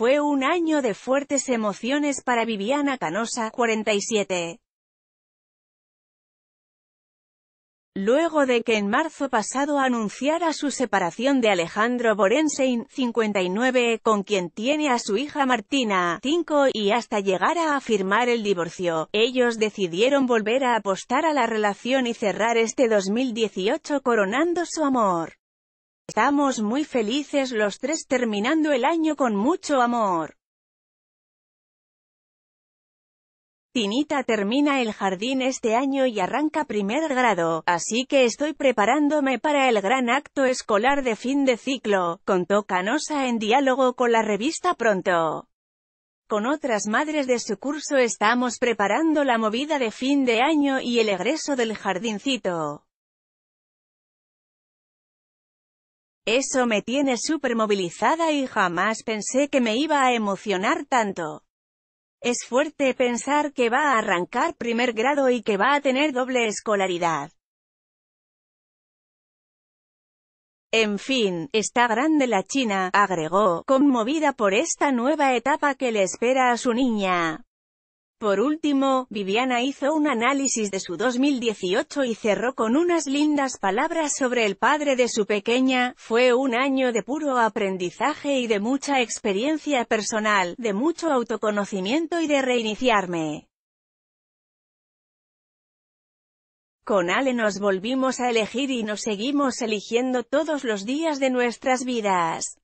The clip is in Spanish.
Fue un año de fuertes emociones para Viviana Canosa, 47. Luego de que en marzo pasado anunciara su separación de Alejandro Borensein, 59, con quien tiene a su hija Martina, 5, y hasta llegara a firmar el divorcio, ellos decidieron volver a apostar a la relación y cerrar este 2018 coronando su amor. Estamos muy felices los tres terminando el año con mucho amor. Tinita termina el jardín este año y arranca primer grado, así que estoy preparándome para el gran acto escolar de fin de ciclo, contó Canosa en diálogo con la revista Pronto. Con otras madres de su curso estamos preparando la movida de fin de año y el egreso del jardincito. Eso me tiene súper movilizada y jamás pensé que me iba a emocionar tanto. Es fuerte pensar que va a arrancar primer grado y que va a tener doble escolaridad. En fin, está grande la China, agregó, conmovida por esta nueva etapa que le espera a su niña. Por último, Viviana hizo un análisis de su 2018 y cerró con unas lindas palabras sobre el padre de su pequeña, fue un año de puro aprendizaje y de mucha experiencia personal, de mucho autoconocimiento y de reiniciarme. Con Ale nos volvimos a elegir y nos seguimos eligiendo todos los días de nuestras vidas.